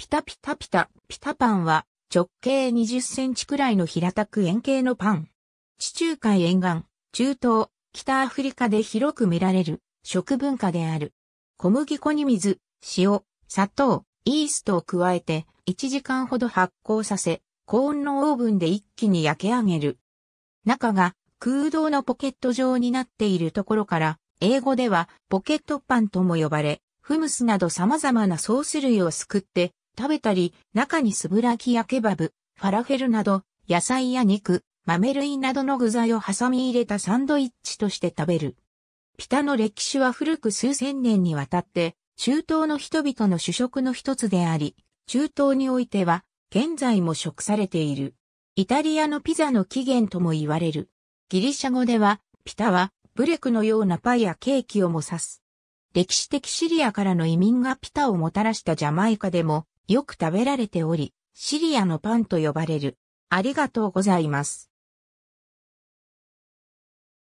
ピタピタピタ、ピタパンは直径20センチくらいの平たく円形のパン。地中海沿岸、中東、北アフリカで広く見られる食文化である。小麦粉に水、塩、砂糖、イーストを加えて1時間ほど発酵させ、高温のオーブンで一気に焼き上げる。中が空洞のポケット状になっているところから、英語ではポケットパンとも呼ばれ、フムスなど様々なソース類をすくって食べたり、中に素ぶらきやケバブ、ファラフェルなど、野菜や肉、豆類などの具材を挟み入れたサンドイッチとして食べる。ピタの歴史は古く数千年にわたって、中東の人々の主食の一つであり、中東においては、現在も食されている。イタリアのピザの起源とも言われる。ギリシャ語では、ピタは、ブレクのようなパイやケーキをも指す。歴史的シリアからの移民がピタをもたらしたジャマイカでも、よく食べられており、シリアのパンと呼ばれる。ありがとうございます。